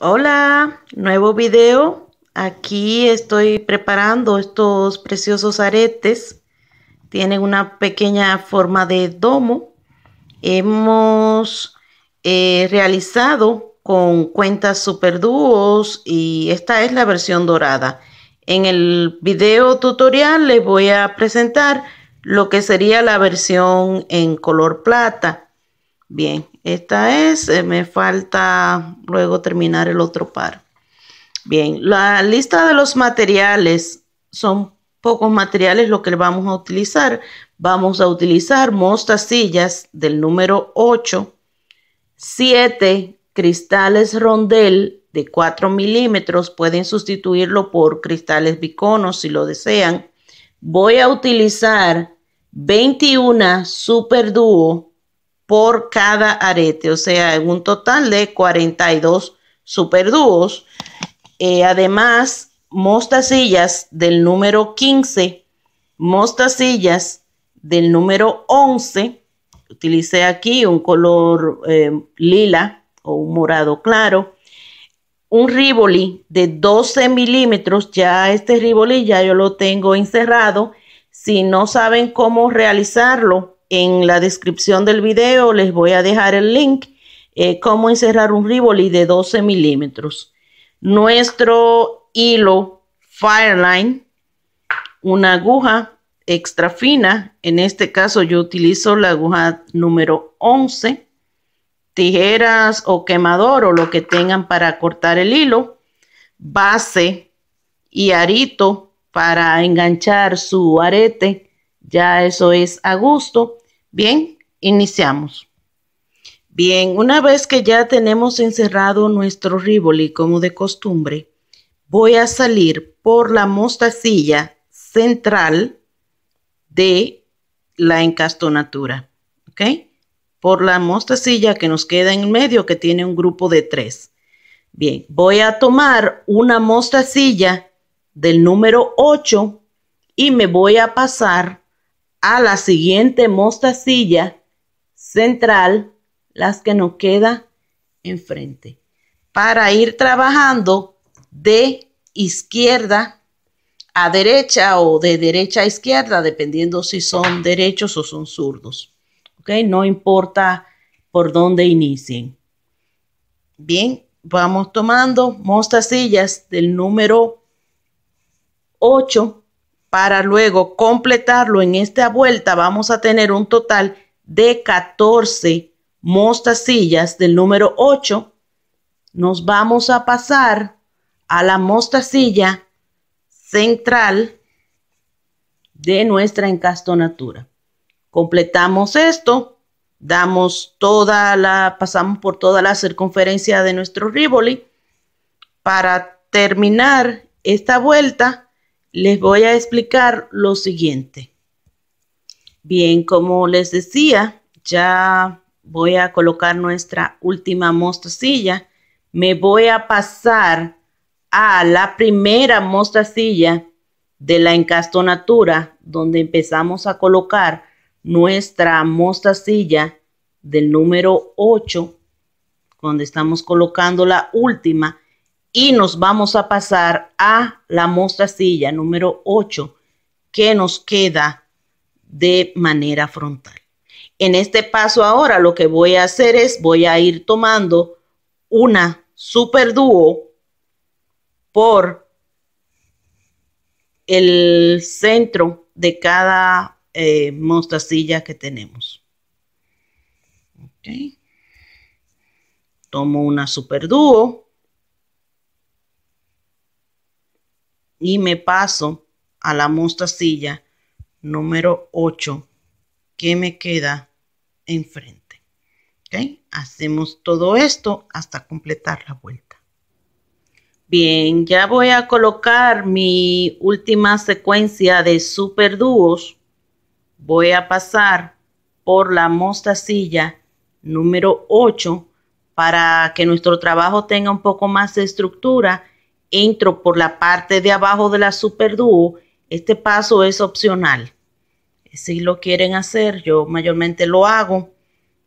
Hola, nuevo video. Aquí estoy preparando estos preciosos aretes. Tienen una pequeña forma de domo. Hemos eh, realizado con cuentas super dúos y esta es la versión dorada. En el video tutorial les voy a presentar lo que sería la versión en color plata. Bien, esta es, eh, me falta luego terminar el otro par. Bien, la lista de los materiales son pocos materiales lo que vamos a utilizar. Vamos a utilizar mostacillas del número 8, 7 cristales rondel de 4 milímetros. Pueden sustituirlo por cristales biconos si lo desean. Voy a utilizar 21 super dúo por cada arete, o sea, un total de 42 superdúos. Eh, además, mostacillas del número 15, mostacillas del número 11, utilicé aquí un color eh, lila o un morado claro, un riboli de 12 milímetros, ya este riboli ya yo lo tengo encerrado, si no saben cómo realizarlo, en la descripción del video les voy a dejar el link eh, cómo encerrar un rivoli de 12 milímetros. Nuestro hilo Fireline, una aguja extra fina, en este caso yo utilizo la aguja número 11, tijeras o quemador o lo que tengan para cortar el hilo, base y arito para enganchar su arete ya eso es a gusto. Bien, iniciamos. Bien, una vez que ya tenemos encerrado nuestro riboli, como de costumbre, voy a salir por la mostacilla central de la encastonatura. ¿Ok? Por la mostacilla que nos queda en el medio, que tiene un grupo de tres. Bien, voy a tomar una mostacilla del número 8 y me voy a pasar a la siguiente mostacilla central, las que nos queda enfrente, para ir trabajando de izquierda a derecha o de derecha a izquierda, dependiendo si son derechos o son zurdos. ¿Ok? No importa por dónde inicien. Bien, vamos tomando mostacillas del número 8 para luego completarlo en esta vuelta, vamos a tener un total de 14 mostacillas del número 8. Nos vamos a pasar a la mostacilla central de nuestra encastonatura. Completamos esto, damos toda la, pasamos por toda la circunferencia de nuestro rivoli para terminar esta vuelta les voy a explicar lo siguiente. Bien, como les decía, ya voy a colocar nuestra última mostacilla. Me voy a pasar a la primera mostacilla de la encastonatura, donde empezamos a colocar nuestra mostacilla del número 8, donde estamos colocando la última y nos vamos a pasar a la mostacilla número 8 que nos queda de manera frontal. En este paso ahora lo que voy a hacer es voy a ir tomando una super dúo por el centro de cada eh, mostacilla que tenemos. Tomo una super dúo y me paso a la mostacilla número 8 que me queda enfrente. ¿Okay? Hacemos todo esto hasta completar la vuelta. Bien, ya voy a colocar mi última secuencia de super dúos. Voy a pasar por la mostacilla número 8 para que nuestro trabajo tenga un poco más de estructura entro por la parte de abajo de la superduo este paso es opcional. Si lo quieren hacer, yo mayormente lo hago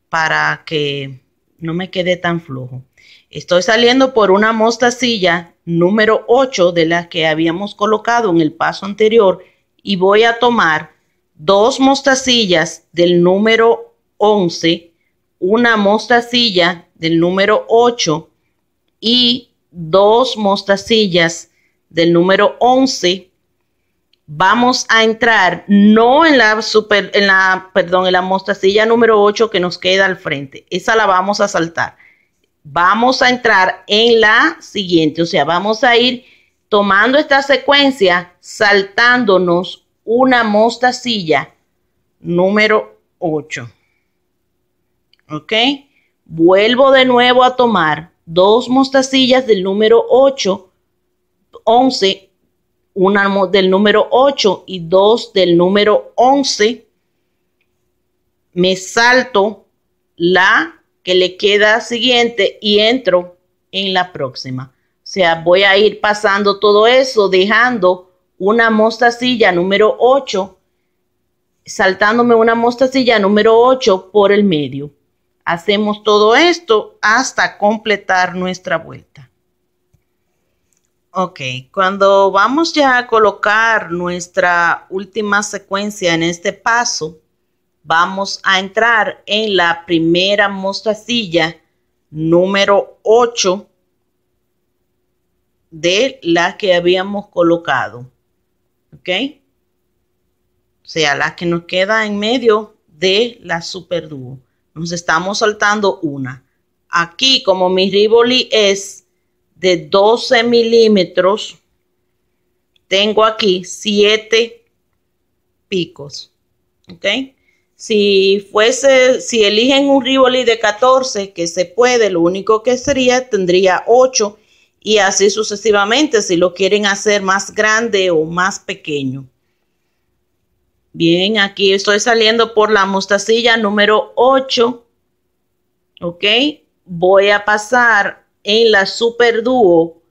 para que no me quede tan flojo. Estoy saliendo por una mostacilla número 8 de la que habíamos colocado en el paso anterior y voy a tomar dos mostacillas del número 11, una mostacilla del número 8 y dos mostacillas del número 11, vamos a entrar no en la super, en la, perdón, en la mostacilla número 8 que nos queda al frente. Esa la vamos a saltar. Vamos a entrar en la siguiente, o sea, vamos a ir tomando esta secuencia, saltándonos una mostacilla número 8. ¿Ok? Vuelvo de nuevo a tomar dos mostacillas del número 8, 11, una del número 8 y dos del número 11. Me salto la que le queda siguiente y entro en la próxima. O sea, voy a ir pasando todo eso, dejando una mostacilla número 8, saltándome una mostacilla número 8 por el medio. Hacemos todo esto hasta completar nuestra vuelta. Ok, cuando vamos ya a colocar nuestra última secuencia en este paso, vamos a entrar en la primera mostacilla número 8 de la que habíamos colocado. ¿Ok? O sea, la que nos queda en medio de la superdúo. Nos estamos saltando una. Aquí, como mi Rivoli es de 12 milímetros, tengo aquí 7 picos. ¿Ok? Si fuese, si eligen un Rivoli de 14, que se puede, lo único que sería, tendría 8 y así sucesivamente si lo quieren hacer más grande o más pequeño. Bien, aquí estoy saliendo por la mostacilla número 8. ¿Ok? Voy a pasar en la super dúo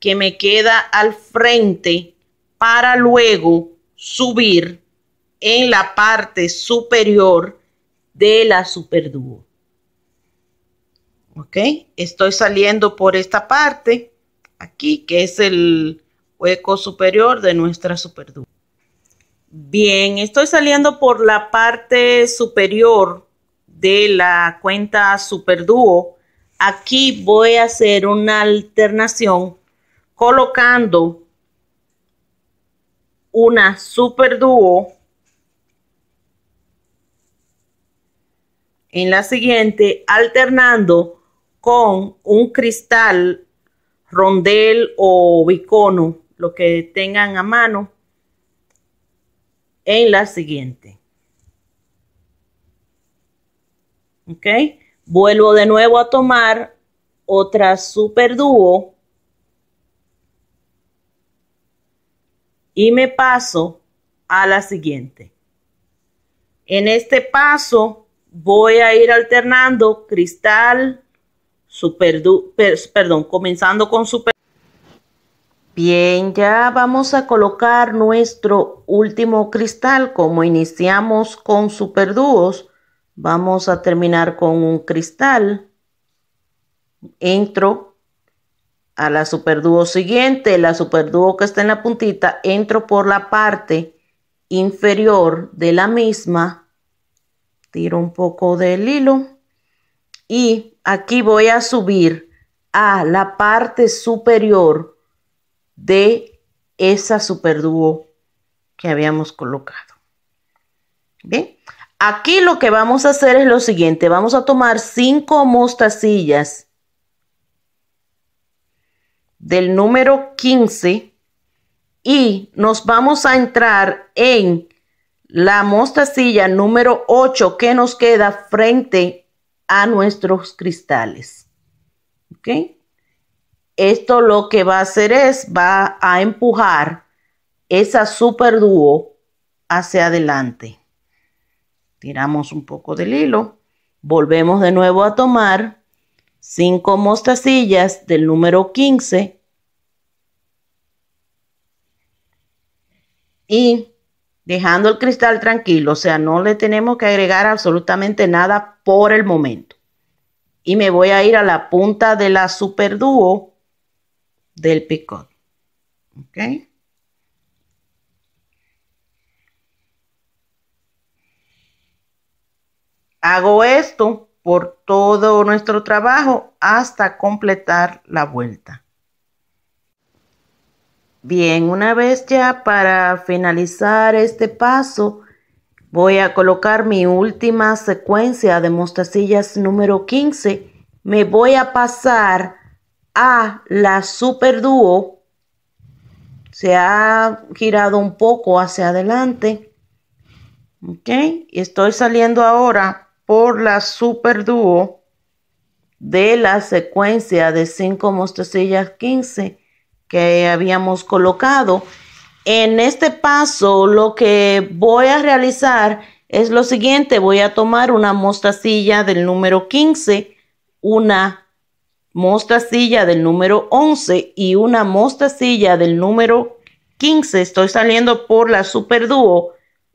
que me queda al frente para luego subir en la parte superior de la super ¿Ok? Estoy saliendo por esta parte aquí que es el hueco superior de nuestra superduo. Bien, estoy saliendo por la parte superior de la cuenta SuperDuo. Aquí voy a hacer una alternación colocando una SuperDuo en la siguiente, alternando con un cristal, rondel o bicono, lo que tengan a mano en la siguiente. ¿Ok? Vuelvo de nuevo a tomar otra superduo y me paso a la siguiente. En este paso voy a ir alternando cristal, super, perdón, comenzando con super Bien, ya vamos a colocar nuestro último cristal como iniciamos con superdúos. Vamos a terminar con un cristal. Entro a la superdúo siguiente, la superdúo que está en la puntita, entro por la parte inferior de la misma. Tiro un poco del hilo y aquí voy a subir a la parte superior de esa superdúo que habíamos colocado. Bien, aquí lo que vamos a hacer es lo siguiente, vamos a tomar cinco mostacillas del número 15 y nos vamos a entrar en la mostacilla número 8 que nos queda frente a nuestros cristales. ¿Ok? esto lo que va a hacer es, va a empujar esa super dúo hacia adelante. Tiramos un poco del hilo, volvemos de nuevo a tomar cinco mostacillas del número 15 y dejando el cristal tranquilo, o sea, no le tenemos que agregar absolutamente nada por el momento. Y me voy a ir a la punta de la super dúo del picot. Hago esto por todo nuestro trabajo hasta completar la vuelta. Bien, una vez ya para finalizar este paso, voy a colocar mi última secuencia de mostacillas número 15. Me voy a pasar a la superduo se ha girado un poco hacia adelante. Ok, y estoy saliendo ahora por la superduo de la secuencia de cinco mostacillas 15 que habíamos colocado. En este paso lo que voy a realizar es lo siguiente, voy a tomar una mostacilla del número 15, una mostacilla del número 11 y una mostacilla del número 15. Estoy saliendo por la Super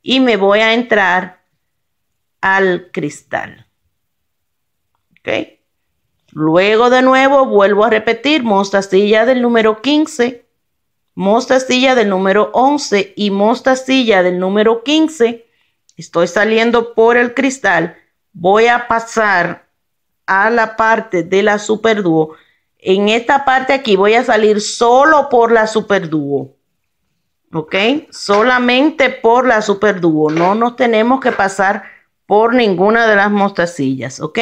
y me voy a entrar al cristal. ¿Ok? Luego de nuevo vuelvo a repetir mostacilla del número 15, mostacilla del número 11 y mostacilla del número 15. Estoy saliendo por el cristal. Voy a pasar a la parte de la superduo En esta parte aquí voy a salir solo por la superduo ¿Ok? Solamente por la superduo No nos tenemos que pasar por ninguna de las mostacillas. ¿Ok?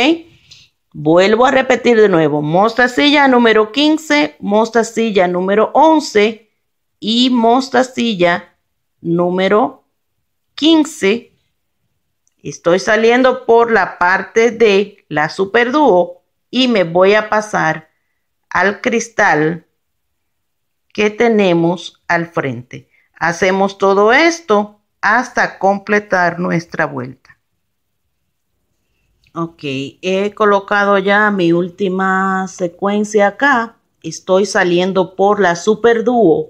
Vuelvo a repetir de nuevo. Mostacilla número 15, mostacilla número 11 y mostacilla número 15 Estoy saliendo por la parte de la superdúo y me voy a pasar al cristal que tenemos al frente. Hacemos todo esto hasta completar nuestra vuelta. Ok, he colocado ya mi última secuencia acá. Estoy saliendo por la superdúo.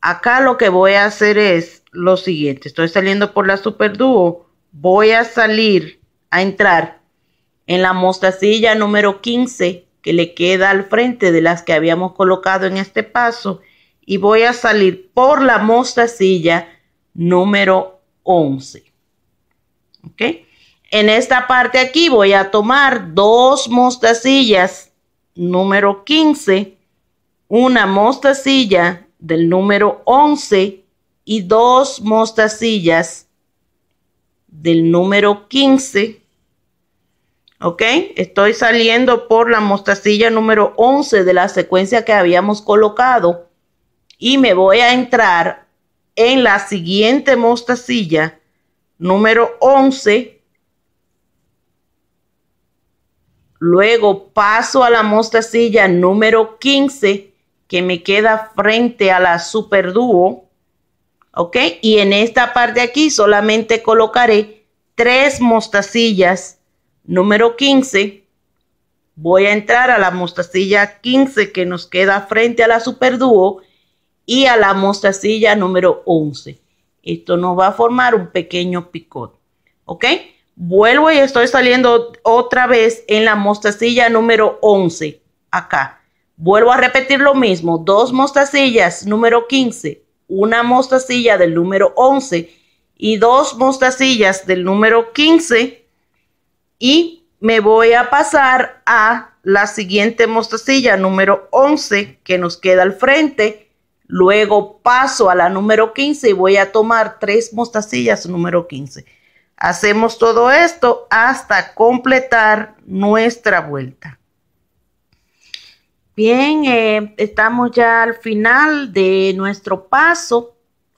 Acá lo que voy a hacer es lo siguiente. Estoy saliendo por la superdúo voy a salir a entrar en la mostacilla número 15 que le queda al frente de las que habíamos colocado en este paso y voy a salir por la mostacilla número 11. En esta parte aquí voy a tomar dos mostacillas número 15, una mostacilla del número 11 y dos mostacillas del número 15. ¿Ok? Estoy saliendo por la mostacilla número 11 de la secuencia que habíamos colocado y me voy a entrar en la siguiente mostacilla número 11. Luego paso a la mostacilla número 15 que me queda frente a la Super Dúo. ¿ok? Y en esta parte aquí solamente colocaré tres mostacillas número 15. Voy a entrar a la mostacilla 15 que nos queda frente a la superduo y a la mostacilla número 11. Esto nos va a formar un pequeño picot, ¿ok? Vuelvo y estoy saliendo otra vez en la mostacilla número 11, acá. Vuelvo a repetir lo mismo, dos mostacillas número 15, una mostacilla del número 11 y dos mostacillas del número 15 y me voy a pasar a la siguiente mostacilla número 11 que nos queda al frente. Luego paso a la número 15 y voy a tomar tres mostacillas número 15. Hacemos todo esto hasta completar nuestra vuelta. Bien, eh, estamos ya al final de nuestro paso.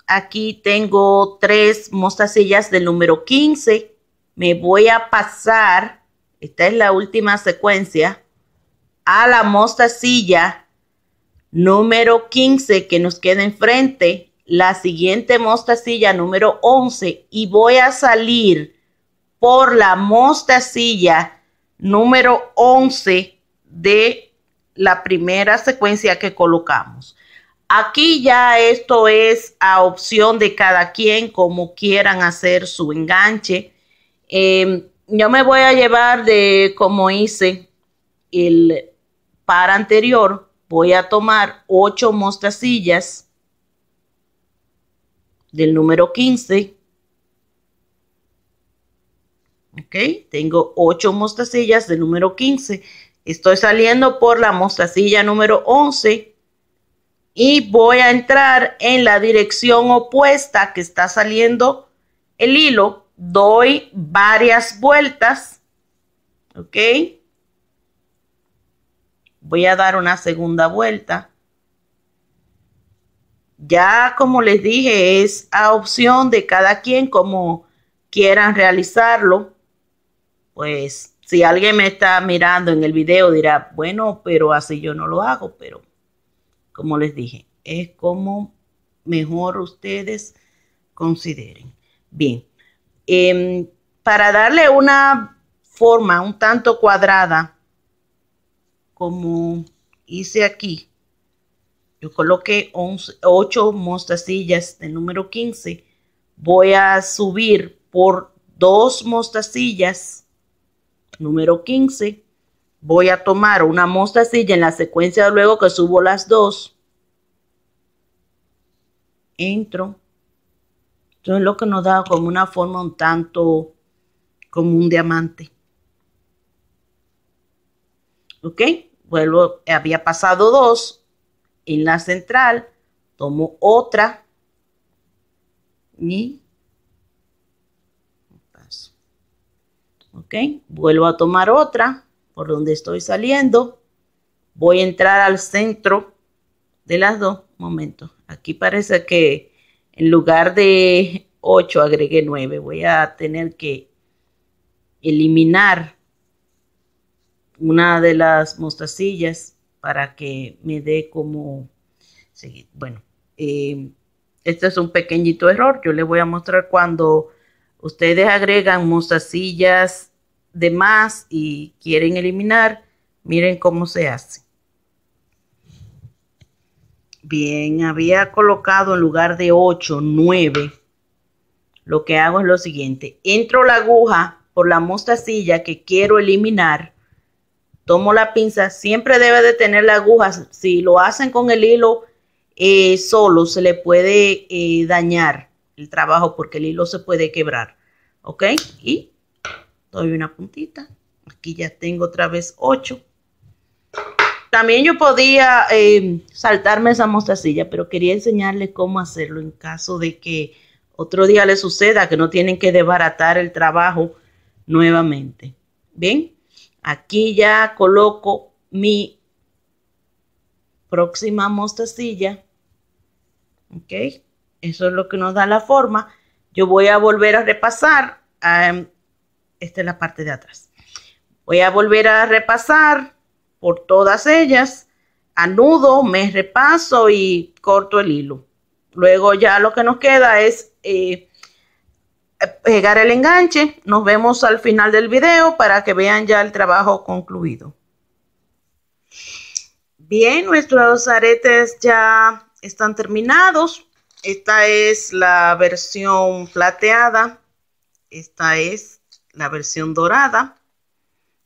Aquí tengo tres mostacillas del número 15. Me voy a pasar, esta es la última secuencia, a la mostacilla número 15 que nos queda enfrente, la siguiente mostacilla número 11 y voy a salir por la mostacilla número 11 de la primera secuencia que colocamos. Aquí ya esto es a opción de cada quien, como quieran hacer su enganche. Em, yo me voy a llevar de como hice el par anterior. Voy a tomar 8 mostacillas del número 15. Ok, tengo ocho mostacillas del número 15 Estoy saliendo por la mostacilla número 11 y voy a entrar en la dirección opuesta que está saliendo el hilo. Doy varias vueltas, ¿ok? Voy a dar una segunda vuelta. Ya como les dije, es a opción de cada quien como quieran realizarlo. Pues si alguien me está mirando en el video dirá, bueno, pero así yo no lo hago, pero como les dije, es como mejor ustedes consideren. Bien, em, para darle una forma un tanto cuadrada, como hice aquí, yo coloqué 8 mostacillas del número 15, voy a subir por dos mostacillas Número 15. Voy a tomar una mostacilla en la secuencia luego que subo las dos. Entro. Entonces lo que nos da como una forma un tanto como un diamante. ¿Ok? Vuelvo, había pasado dos en la central, tomo otra y Vuelvo a tomar otra por donde estoy saliendo. Voy a entrar al centro de las dos. momento, aquí parece que en lugar de 8 agregué 9. Voy a tener que eliminar una de las mostacillas para que me dé como... seguir. bueno, eh, este es un pequeñito error. Yo le voy a mostrar cuando Ustedes agregan mostacillas de más y quieren eliminar. Miren cómo se hace. Bien, había colocado en lugar de 8, 9. Lo que hago es lo siguiente. Entro la aguja por la mostacilla que quiero eliminar. Tomo la pinza. Siempre debe de tener la aguja. Si lo hacen con el hilo eh, solo, se le puede eh, dañar el trabajo porque el hilo se puede quebrar. ¿Ok? Y doy una puntita. Aquí ya tengo otra vez 8. También yo podía eh, saltarme esa mostacilla, pero quería enseñarle cómo hacerlo en caso de que otro día le suceda, que no tienen que desbaratar el trabajo nuevamente. Bien, aquí ya coloco mi próxima mostacilla. Ok, eso es lo que nos da la forma. Yo voy a volver a repasar. Em, esta es la parte de atrás. Voy a volver a repasar por todas ellas. Anudo, me repaso y corto el hilo. Luego ya lo que nos queda es eh, pegar el enganche. Nos vemos al final del video para que vean ya el trabajo concluido. Bien, nuestros aretes ya están terminados. Esta es la versión plateada. Esta es la versión dorada.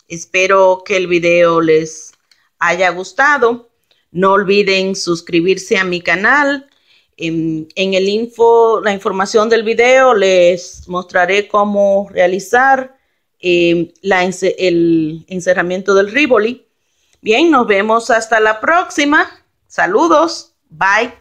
Espero que el video les haya gustado. No olviden suscribirse a mi canal. En, el info, la información del video, les mostraré cómo realizar em, el encerramiento del riboli. Bien, nos vemos hasta la próxima. Saludos. Bye.